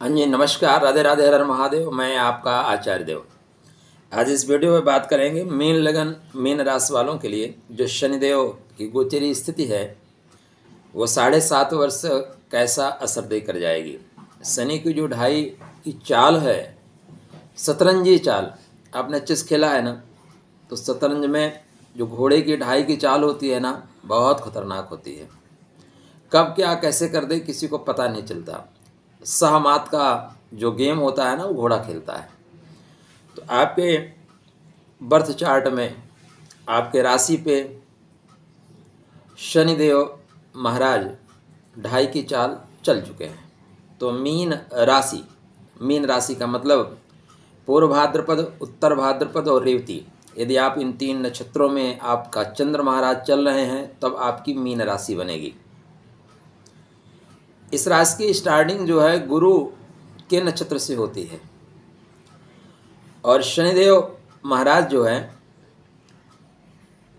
हाँ जी नमस्कार राधे राधे हर महादेव मैं आपका आचार्य देव आज इस वीडियो में बात करेंगे मीन लगन मीन राशि वालों के लिए जो शनिदेव की गोचरी स्थिति है वो साढ़े सात वर्ष कैसा असर दे कर जाएगी शनि की जो ढाई की चाल है शतरंजी चाल आपने चिस खेला है ना तो शतरंज में जो घोड़े की ढाई की चाल होती है ना बहुत खतरनाक होती है कब क्या कैसे कर दे किसी को पता नहीं चलता सहमात का जो गेम होता है ना वो घोड़ा खेलता है तो आपके बर्थ चार्ट में आपके राशि पे शनिदेव महाराज ढाई की चाल चल चुके हैं तो मीन राशि मीन राशि का मतलब पूर्व भाद्रपद उत्तर भाद्रपद और रेवती यदि आप इन तीन नक्षत्रों में आपका चंद्र महाराज चल रहे हैं तब आपकी मीन राशि बनेगी इस राशि की स्टार्टिंग जो है गुरु के नक्षत्र से होती है और शनिदेव महाराज जो है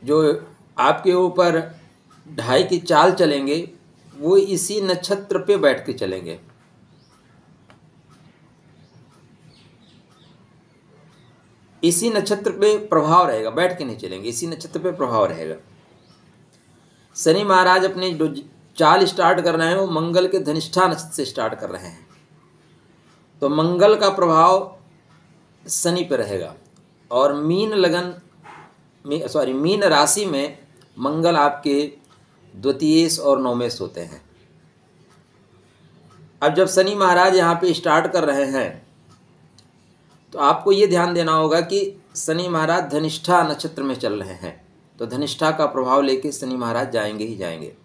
जो आपके ऊपर ढाई की चाल चलेंगे वो इसी नक्षत्र पे बैठ के चलेंगे इसी नक्षत्र पे प्रभाव रहेगा बैठ के नहीं चलेंगे इसी नक्षत्र पे प्रभाव रहेगा शनि महाराज अपने चाल स्टार्ट कर रहे हैं वो मंगल के धनिष्ठा नक्षत्र से स्टार्ट कर रहे हैं तो मंगल का प्रभाव शनि पर रहेगा और मीन लगन मी, सॉरी मीन राशि में मंगल आपके द्वितीय और नौमेश होते हैं अब जब शनि महाराज यहाँ पे स्टार्ट कर रहे हैं तो आपको ये ध्यान देना होगा कि शनि महाराज धनिष्ठा नक्षत्र में चल रहे हैं तो धनिष्ठा का प्रभाव लेके शनि महाराज जाएंगे ही जाएंगे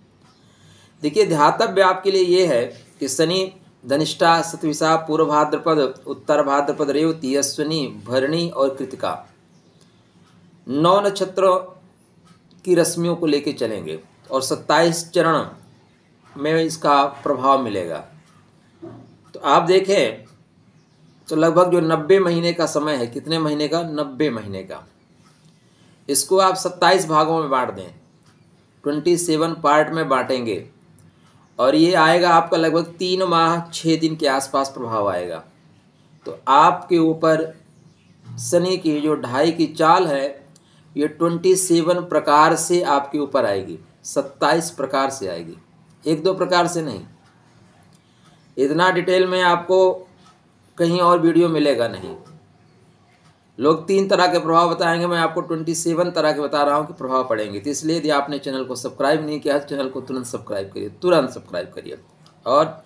देखिए ध्यातव्य आपके लिए ये है कि शनि धनिष्ठा सतविशा पूर्व भाद्रपद उत्तर भाद्रपद रेवती अश्विनी भरणी और कृतिका नौ नक्षत्रों की रश्मियों को लेकर चलेंगे और सत्ताईस चरण में इसका प्रभाव मिलेगा तो आप देखें तो लगभग जो नब्बे महीने का समय है कितने महीने का नब्बे महीने का इसको आप सत्ताईस भागों में बांट दें ट्वेंटी सेवन पार्ट में बांटेंगे और ये आएगा आपका लगभग तीन माह छः दिन के आसपास प्रभाव आएगा तो आपके ऊपर शनि की जो ढाई की चाल है ये ट्वेंटी सेवन प्रकार से आपके ऊपर आएगी सत्ताईस प्रकार से आएगी एक दो प्रकार से नहीं इतना डिटेल में आपको कहीं और वीडियो मिलेगा नहीं लोग तीन तरह के प्रभाव बताएंगे मैं आपको ट्वेंटी सेवन तरह के बता रहा हूँ कि प्रभाव पड़ेंगे तो इसलिए यदि आपने चैनल को सब्सक्राइब नहीं किया है तो चैनल को तुरंत सब्सक्राइब करिए तुरंत सब्सक्राइब करिए और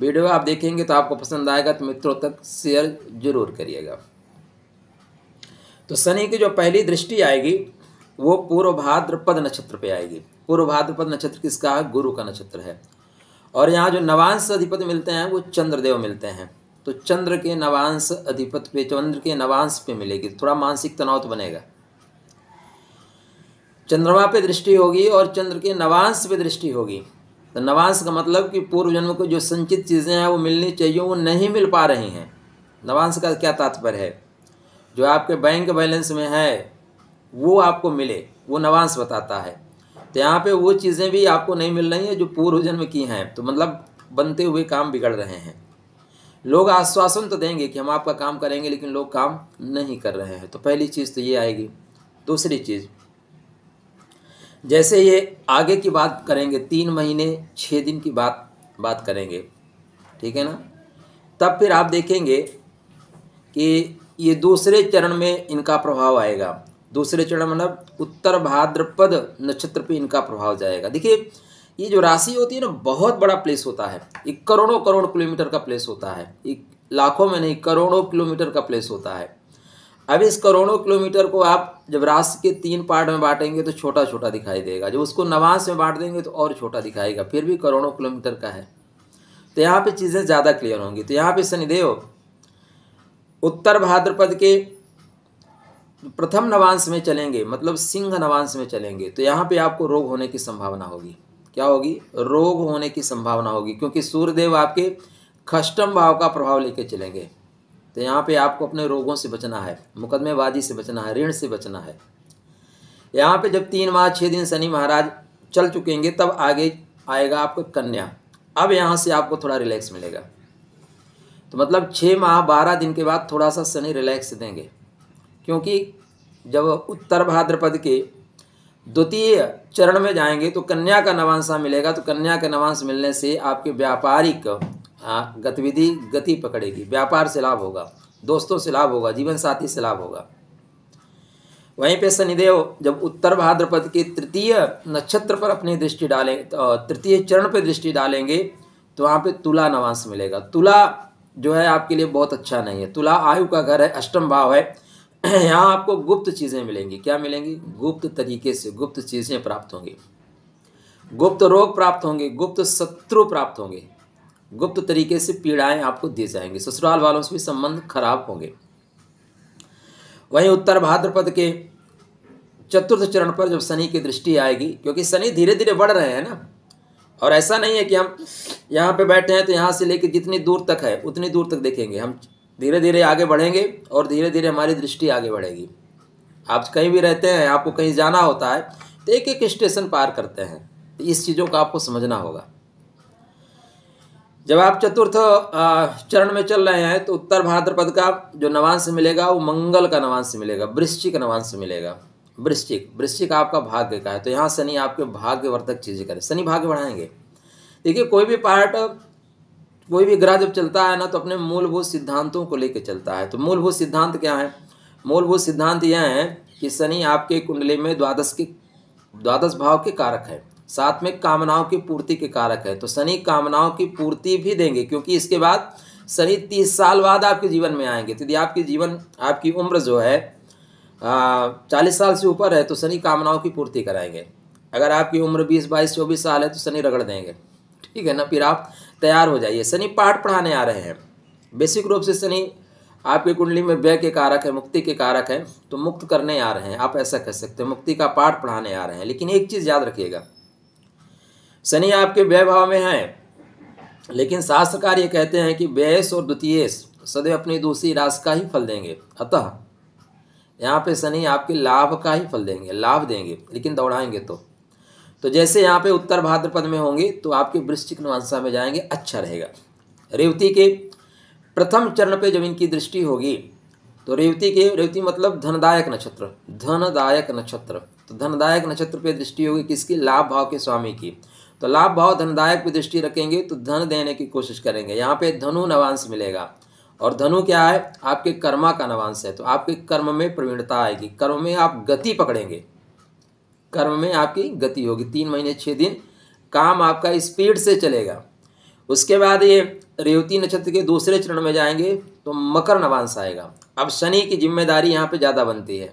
वीडियो आप देखेंगे तो आपको पसंद आएगा तो मित्रों तक शेयर जरूर करिएगा तो शनि की जो पहली दृष्टि आएगी वो पूर्व भाद्रपद नक्षत्र पर आएगी पूर्व भाद्रपद नक्षत्र किसका है गुरु का नक्षत्र है और यहाँ जो नवांश अधिपति मिलते हैं वो चंद्रदेव मिलते हैं तो चंद्र के नवांश अधिपत पे चंद्र के नवांश पे मिलेगी थोड़ा मानसिक तनाव तो बनेगा चंद्रमा पे दृष्टि होगी और चंद्र के नवांश पे दृष्टि होगी तो नवांश का मतलब कि पूर्व जन्म को जो संचित चीज़ें हैं वो मिलनी चाहिए वो नहीं मिल पा रही हैं नवांश का क्या तात्पर्य है जो आपके बैंक बैलेंस में है वो आपको मिले वो नवांश बताता है तो यहाँ पे वो चीज़ें भी आपको नहीं मिल रही हैं जो पूर्व जन्म की हैं तो मतलब बनते हुए काम बिगड़ रहे हैं लोग आश्वासन तो देंगे कि हम आपका काम करेंगे लेकिन लोग काम नहीं कर रहे हैं तो पहली चीज़ तो ये आएगी दूसरी चीज़ जैसे ये आगे की बात करेंगे तीन महीने छः दिन की बात बात करेंगे ठीक है ना तब फिर आप देखेंगे कि ये दूसरे चरण में इनका प्रभाव आएगा दूसरे चरण मतलब उत्तर भाद्रपद नक्षत्र पे इनका प्रभाव जाएगा देखिए ये जो राशि होती है ना बहुत बड़ा प्लेस होता है एक करोड़ों करोड़ किलोमीटर का प्लेस होता है एक लाखों में नहीं करोड़ों किलोमीटर का प्लेस होता है अब इस करोड़ों किलोमीटर को आप जब राशि के तीन पार्ट में बांटेंगे तो छोटा छोटा दिखाई देगा जब उसको नवांश में बांट देंगे तो और छोटा दिखाएगा फिर भी करोड़ों किलोमीटर का है तो यहाँ पे चीज़ें ज़्यादा क्लियर होंगी तो यहाँ पे शनिदेव उत्तर भाद्रपद के प्रथम नवांश में चलेंगे मतलब सिंह नवांश में चलेंगे तो यहाँ पे आपको रोग होने की संभावना होगी क्या होगी रोग होने की संभावना होगी क्योंकि सूर्यदेव आपके खष्टम भाव का प्रभाव लेके चलेंगे तो यहाँ पे आपको अपने रोगों से बचना है मुकदमेबाजी से बचना है ऋण से बचना है यहाँ पे जब तीन माह छः दिन शनि महाराज चल चुकेंगे तब आगे आएगा आपको कन्या अब यहाँ से आपको थोड़ा रिलैक्स मिलेगा तो मतलब छः माह बारह दिन के बाद थोड़ा सा शनि रिलैक्स देंगे क्योंकि जब उत्तर भाद्रपद के द्वितीय चरण में जाएंगे तो कन्या का नवांशा मिलेगा तो कन्या का नवांश मिलने से आपके व्यापारिक गतिविधि गति पकड़ेगी व्यापार से लाभ होगा दोस्तों से लाभ होगा जीवन साथी से लाभ होगा वहीं पे शनिदेव जब उत्तर भाद्रपद के तृतीय नक्षत्र पर अपनी दृष्टि डालें तृतीय चरण पर दृष्टि डालेंगे तो वहाँ पे तुला नवांश मिलेगा तुला जो है आपके लिए बहुत अच्छा नहीं है तुला आयु का घर है अष्टम भाव है यहाँ आपको गुप्त चीज़ें मिलेंगी क्या मिलेंगी गुप्त तरीके से गुप्त चीज़ें प्राप्त होंगी गुप्त रोग प्राप्त होंगे गुप्त शत्रु प्राप्त होंगे गुप्त तरीके से पीड़ाएं आपको दी जाएंगी ससुराल वालों से भी संबंध खराब होंगे वहीं उत्तर भाद्रपद के चतुर्थ चरण पर जब शनि की दृष्टि आएगी क्योंकि शनि धीरे धीरे बढ़ रहे हैं ना और ऐसा नहीं है कि हम यहाँ पे बैठे हैं तो यहाँ से लेकर जितनी दूर तक है उतनी दूर तक देखेंगे हम धीरे धीरे आगे बढ़ेंगे और धीरे धीरे हमारी दृष्टि आगे बढ़ेगी आप कहीं भी रहते हैं आपको कहीं जाना होता है तो एक एक स्टेशन पार करते हैं तो इस चीज़ों का आपको समझना होगा जब आप चतुर्थ चरण में चल रहे हैं तो उत्तर भाद्रपद का जो नवांश मिलेगा वो मंगल का नवांश मिलेगा वृश्चिक नवांश मिलेगा वृश्चिक वृश्चिक आपका भाग्य का है तो यहाँ शनि आपके भाग्यवर्धक चीज़ें करें शनि भाग्य बढ़ाएंगे देखिए कोई भी पार्ट कोई भी ग्रह जब चलता है ना तो अपने मूलभूत सिद्धांतों को लेकर चलता है तो मूलभूत सिद्धांत क्या है मूलभूत सिद्धांत यह है कि शनि आपके कुंडली में द्वादश के द्वादश भाव के कारक है साथ में कामनाओं की पूर्ति के कारक है तो शनि कामनाओं की पूर्ति भी देंगे क्योंकि इसके बाद शनि तीस साल बाद आपके जीवन में आएंगे तो यदि आपके जीवन आपकी उम्र जो है चालीस साल से ऊपर है तो शनि कामनाओं की पूर्ति कराएंगे अगर आपकी उम्र बीस बाईस चौबीस साल है तो शनि रगड़ देंगे ठीक है ना फिर आप तैयार हो जाइए शनि पाठ पढ़ाने आ रहे हैं बेसिक रूप से शनि आपकी कुंडली में व्यय के कारक है मुक्ति के कारक है तो मुक्त करने आ रहे हैं आप ऐसा कह सकते हैं मुक्ति का पाठ पढ़ाने आ रहे हैं लेकिन एक चीज़ याद रखिएगा शनि आपके व्यय भाव में हैं लेकिन शास्त्रकार ये कहते हैं कि व्ययस और द्वितीय सदैव अपनी दूसरी राशि का ही फल देंगे अतः यहाँ पे शनि आपके लाभ का ही फल देंगे लाभ देंगे लेकिन दौड़ाएंगे तो तो जैसे यहाँ पे उत्तर भाद्रपद में होंगे तो आपके वृश्चिक नवांशा में जाएंगे अच्छा रहेगा रेवती के प्रथम चरण पे जब इनकी दृष्टि होगी तो रेवती के रेवती मतलब धनदायक नक्षत्र धनदायक नक्षत्र तो धनदायक नक्षत्र पे दृष्टि होगी किसकी लाभ भाव के स्वामी की तो लाभ भाव धनदायक पे दृष्टि रखेंगे तो धन देने की कोशिश करेंगे यहाँ पे धनु नवांश मिलेगा और धनु क्या है आपके कर्मा का नवांश है तो आपके कर्म में प्रवीणता आएगी कर्म में आप गति पकड़ेंगे कर्म में आपकी गति होगी तीन महीने छः दिन काम आपका स्पीड से चलेगा उसके बाद ये रेवती नक्षत्र के दूसरे चरण में जाएंगे तो मकर नवांश आएगा अब शनि की जिम्मेदारी यहाँ पे ज़्यादा बनती है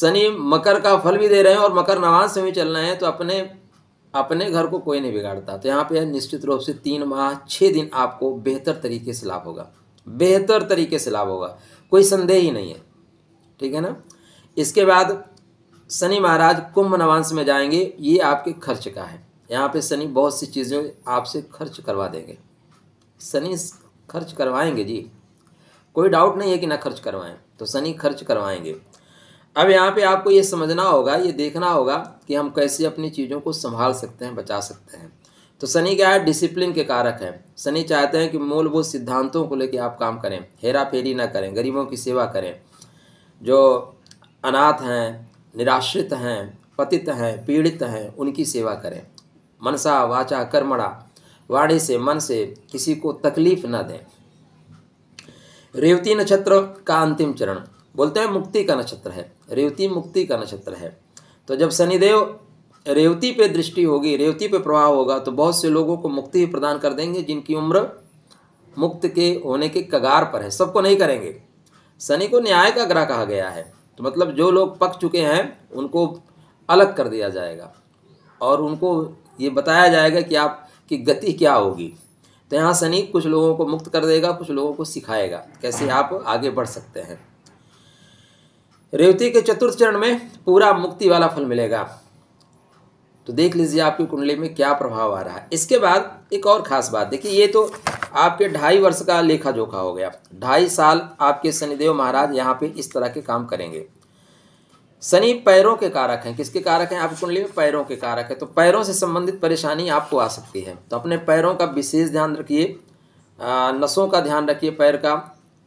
शनि मकर का फल भी दे रहे हैं और मकर नवांश में भी चलना है तो अपने अपने घर को कोई नहीं बिगाड़ता तो यहाँ पे निश्चित रूप से तीन माह छः दिन आपको बेहतर तरीके से लाभ होगा बेहतर तरीके से लाभ होगा कोई संदेह ही नहीं है ठीक है ना इसके बाद शनि महाराज कुंभ नवांश में जाएंगे ये आपके खर्च का है यहाँ पे शनि बहुत सी चीज़ें आपसे खर्च करवा देंगे शनि खर्च करवाएंगे जी कोई डाउट नहीं है कि ना खर्च करवाएं तो शनि खर्च करवाएंगे अब यहाँ पे आपको ये समझना होगा ये देखना होगा कि हम कैसे अपनी चीज़ों को संभाल सकते हैं बचा सकते हैं तो शनि क्या है डिसिप्लिन के कारक हैं शनि चाहते हैं कि मूलभूत सिद्धांतों को लेकर आप काम करें हेरा फेरी ना करें गरीबों की सेवा करें जो अनाथ हैं निराश्रित हैं पतित हैं पीड़ित हैं उनकी सेवा करें मनसा वाचा कर्मणा वाणी से मन से किसी को तकलीफ न दें रेवती नक्षत्र का अंतिम चरण बोलते हैं मुक्ति का नक्षत्र है रेवती मुक्ति का नक्षत्र है तो जब शनिदेव रेवती पे दृष्टि होगी रेवती पे प्रभाव होगा तो बहुत से लोगों को मुक्ति ही प्रदान कर देंगे जिनकी उम्र मुक्त के होने के कगार पर है सबको नहीं करेंगे शनि को न्याय का ग्रह कहा गया है तो मतलब जो लोग पक चुके हैं उनको अलग कर दिया जाएगा और उनको ये बताया जाएगा कि आप की गति क्या होगी तो यहाँ शनि कुछ लोगों को मुक्त कर देगा कुछ लोगों को सिखाएगा कैसे आप आगे बढ़ सकते हैं रेवती के चतुर्थ चरण में पूरा मुक्ति वाला फल मिलेगा तो देख लीजिए आपकी कुंडली में क्या प्रभाव आ रहा है इसके बाद एक और ख़ास बात देखिए ये तो आपके ढाई वर्ष का लेखा जोखा हो गया ढाई साल आपके शनिदेव महाराज यहाँ पे इस तरह के काम करेंगे शनि पैरों के कारक हैं किसके कारक हैं आपकी कुंडली में पैरों के कारक है तो पैरों से संबंधित परेशानी आपको आ सकती है तो अपने पैरों का विशेष ध्यान रखिए नसों का ध्यान रखिए पैर का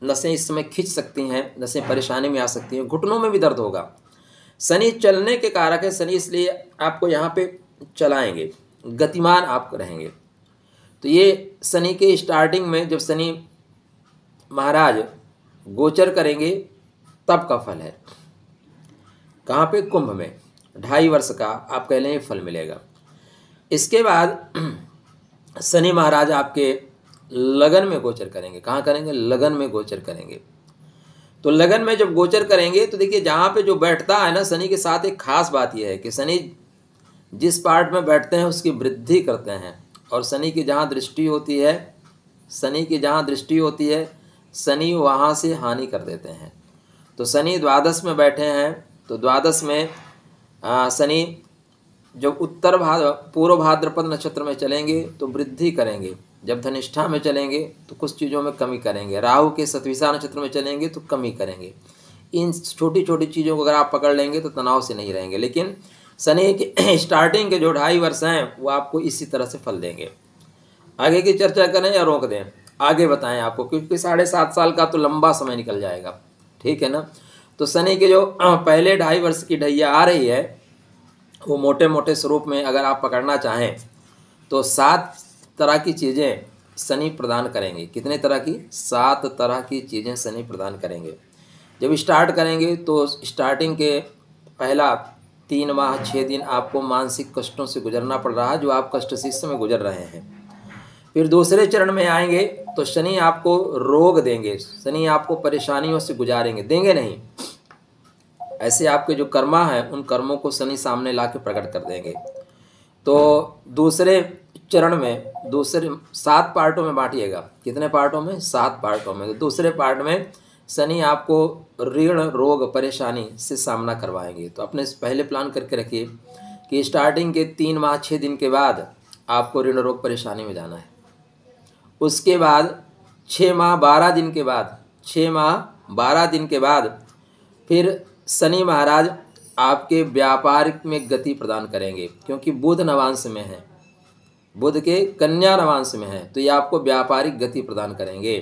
नसें इस समय खिंच सकती हैं नसें परेशानी में आ सकती हैं घुटनों में भी दर्द होगा शनि चलने के कारक है शनि इसलिए आपको यहाँ पे चलाएंगे गतिमान आप रहेंगे तो ये शनि के स्टार्टिंग में जब शनि महाराज गोचर करेंगे तब का फल है कहाँ पे कुंभ में ढाई वर्ष का आप कह लें फल मिलेगा इसके बाद शनि महाराज आपके लगन में गोचर करेंगे कहाँ करेंगे लगन में गोचर करेंगे तो लगन में जब गोचर करेंगे तो देखिए जहाँ पे जो बैठता है ना शनि के साथ एक खास बात यह है कि शनि जिस पार्ट में बैठते हैं उसकी वृद्धि करते हैं और शनि की जहाँ दृष्टि होती है शनि की जहाँ दृष्टि होती है शनि वहाँ से हानि कर देते हैं तो शनि द्वादश में बैठे हैं तो द्वादश में शनि जब उत्तर भाद्र पूर्व भाद्रपद नक्षत्र में चलेंगे तो वृद्धि करेंगे जब धनिष्ठा में चलेंगे तो कुछ चीज़ों में कमी करेंगे राहु के सतविशा नक्षत्र में चलेंगे तो कमी करेंगे इन छोटी छोटी चीज़ों को अगर आप पकड़ लेंगे तो तनाव से नहीं रहेंगे लेकिन शनि के स्टार्टिंग के जो ढाई वर्ष हैं वो आपको इसी तरह से फल देंगे आगे की चर्चा करें या रोक दें आगे बताएं आपको क्योंकि साढ़े सात साल का तो लंबा समय निकल जाएगा ठीक है ना तो शनि के जो पहले ढाई वर्ष की ढैया आ रही है वो मोटे मोटे स्वरूप में अगर आप पकड़ना चाहें तो सात तरह की चीज़ें शनि प्रदान करेंगे कितने तरह की सात तरह की चीज़ें शनि प्रदान करेंगे जब स्टार्ट करेंगे तो स्टार्टिंग के पहला तीन माह छः दिन आपको मानसिक कष्टों से गुजरना पड़ रहा है जो आप कष्ट से इस समय गुजर रहे हैं फिर दूसरे चरण में आएंगे तो शनि आपको रोग देंगे शनि आपको परेशानियों से गुजारेंगे देंगे नहीं ऐसे आपके जो कर्मा हैं उन कर्मों को शनि सामने ला के प्रकट कर देंगे तो दूसरे चरण में दूसरे सात पार्टों में बांटिएगा कितने पार्टों में सात पार्टों में तो दूसरे पार्ट में शनि आपको ऋण रोग परेशानी से सामना करवाएंगे तो अपने पहले प्लान करके रखिए कि स्टार्टिंग के तीन माह छः दिन के बाद आपको ऋण रोग परेशानी में जाना है उसके बाद छः माह बारह दिन के बाद छः माह बारह दिन के बाद फिर शनि महाराज आपके व्यापारिक में गति प्रदान करेंगे क्योंकि बुध नवांश में है बुध के कन्या नवांश में है तो ये आपको व्यापारिक गति प्रदान करेंगे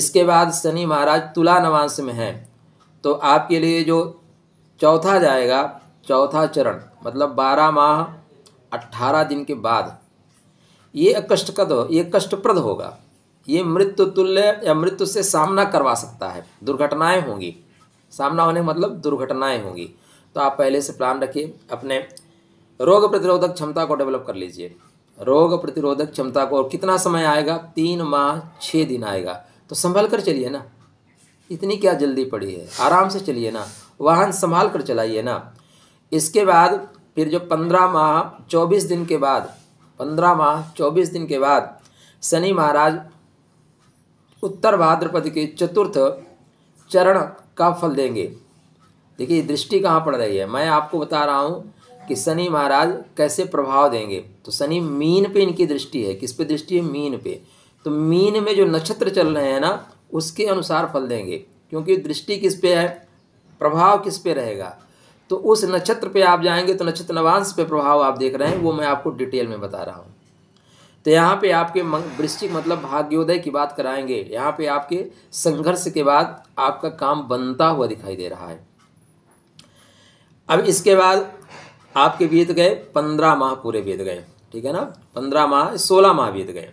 इसके बाद शनि महाराज तुला नवांश में है तो आपके लिए जो चौथा जाएगा चौथा चरण मतलब बारह माह अट्ठारह दिन के बाद ये कष्टकद हो ये कष्टप्रद होगा ये मृत्यु तुल्य या मृत्यु से सामना करवा सकता है दुर्घटनाएं होंगी सामना होने मतलब दुर्घटनाएं होंगी तो आप पहले से प्लान रखिए अपने रोग प्रतिरोधक क्षमता को डेवलप कर लीजिए रोग प्रतिरोधक क्षमता को और कितना समय आएगा तीन माह छः दिन आएगा तो संभल कर चलिए ना इतनी क्या जल्दी पड़ी है आराम से चलिए ना वाहन संभाल कर चलाइए ना इसके बाद फिर जो पंद्रह माह चौबीस दिन के बाद पंद्रह माह चौबीस दिन के बाद शनि महाराज उत्तर भाद्रपद के चतुर्थ चरण का फल देंगे देखिए दृष्टि कहाँ पड़ रही है मैं आपको बता रहा हूँ कि शनि महाराज कैसे प्रभाव देंगे तो शनि मीन पे इनकी दृष्टि है किस पे दृष्टि है मीन पे तो मीन में जो नक्षत्र चल रहे हैं ना उसके अनुसार फल देंगे क्योंकि दृष्टि किस पे है प्रभाव किस पे रहेगा तो उस नक्षत्र पे आप जाएंगे तो नक्षत्र नवांश पे प्रभाव आप देख रहे हैं वो मैं आपको डिटेल में बता रहा हूँ तो यहाँ पे आपके वृश्चिक मतलब भाग्योदय की बात कराएंगे यहाँ पे आपके संघर्ष के बाद आपका काम बनता हुआ दिखाई दे रहा है अब इसके बाद आपके बीत गए पंद्रह माह पूरे बीत गए ठीक है ना पंद्रह माह सोलह माह बीत गए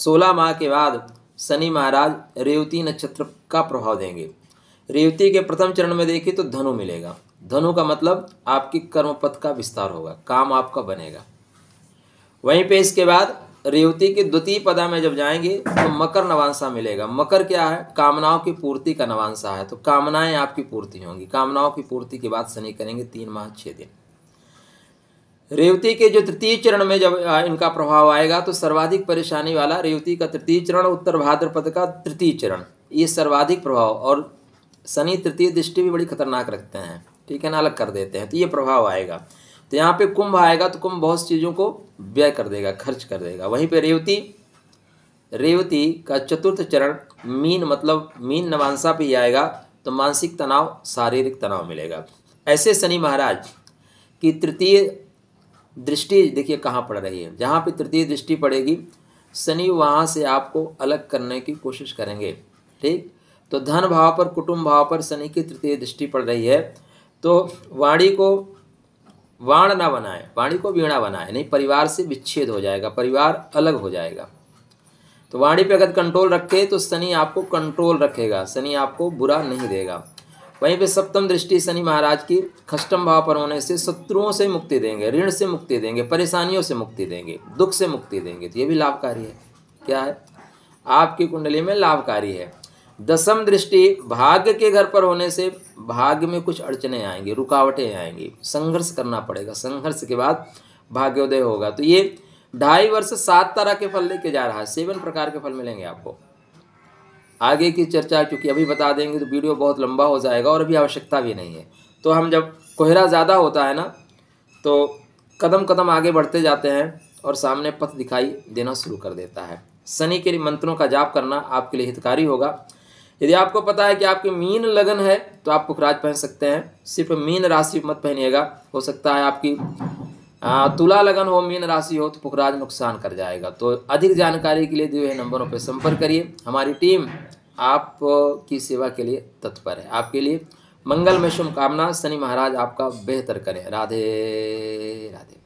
सोलह माह के बाद शनि महाराज रेवती नक्षत्र का प्रभाव देंगे रेवती के प्रथम चरण में देखिए तो धनु मिलेगा धनु का मतलब आपकी कर्मपथ का विस्तार होगा काम आपका बनेगा वहीं पे इसके बाद रेवती के द्वितीय पदा में जब जाएंगे तो मकर नवांसा मिलेगा मकर क्या है कामनाओं की पूर्ति का नवांसा है तो कामनाएं आपकी पूर्ति होंगी कामनाओं की पूर्ति के बाद शनि करेंगे तीन माह छः दिन रेवती के जो तृतीय चरण में जब इनका प्रभाव आएगा तो सर्वाधिक परेशानी वाला रेवती का तृतीय चरण उत्तर भाद्रपद का तृतीय चरण ये सर्वाधिक प्रभाव और शनि तृतीय दृष्टि भी बड़ी खतरनाक रखते हैं ठीक है ना अलग कर देते हैं तो ये प्रभाव आएगा तो यहाँ पे कुंभ आएगा तो कुंभ बहुत चीज़ों को व्यय कर देगा खर्च कर देगा वहीं पे रेवती रेवती का चतुर्थ चरण मीन मतलब मीन नवांसा पे आएगा तो मानसिक तनाव शारीरिक तनाव मिलेगा ऐसे शनि महाराज की तृतीय दृष्टि देखिए कहाँ पड़ रही है जहाँ पे तृतीय दृष्टि पड़ेगी शनि वहाँ से आपको अलग करने की कोशिश करेंगे ठीक तो धन भाव पर कुटुंब भाव पर शनि की तृतीय दृष्टि पड़ रही है तो वाणी को वाण ना बनाए वाणी को वीणा बनाए नहीं परिवार से विच्छेद हो जाएगा परिवार अलग हो जाएगा तो वाणी पे अगर कंट्रोल रखे तो शनि आपको कंट्रोल रखेगा शनि आपको बुरा नहीं देगा वहीं पे सप्तम दृष्टि शनि महाराज की खष्टम भाव पर होने से शत्रुओं से मुक्ति देंगे ऋण से मुक्ति देंगे परेशानियों से मुक्ति देंगे दुख से मुक्ति देंगे तो ये भी लाभकारी है क्या है आपकी कुंडली में लाभकारी है दसम दृष्टि भाग्य के घर पर होने से भाग्य में कुछ अड़चने आएंगी रुकावटें आएंगी संघर्ष करना पड़ेगा संघर्ष के बाद भाग्योदय होगा तो ये ढाई वर्ष सात तरह के फल लेके जा रहा है सेवन प्रकार के फल मिलेंगे आपको आगे की चर्चा क्योंकि अभी बता देंगे तो वीडियो बहुत लंबा हो जाएगा और अभी आवश्यकता भी नहीं है तो हम जब कोहरा ज़्यादा होता है ना तो कदम कदम आगे बढ़ते जाते हैं और सामने पथ दिखाई देना शुरू कर देता है शनि के मंत्रों का जाप करना आपके लिए हितकारी होगा यदि आपको पता है कि आपकी मीन लगन है तो आप पुखराज पहन सकते हैं सिर्फ मीन राशि मत पहनिएगा हो सकता है आपकी आ, तुला लगन हो मीन राशि हो तो पुखराज नुकसान कर जाएगा तो अधिक जानकारी के लिए दिए हुए नंबरों पर संपर्क करिए हमारी टीम आप की सेवा के लिए तत्पर है आपके लिए मंगल में शुभकामना शनि महाराज आपका बेहतर करें राधे राधे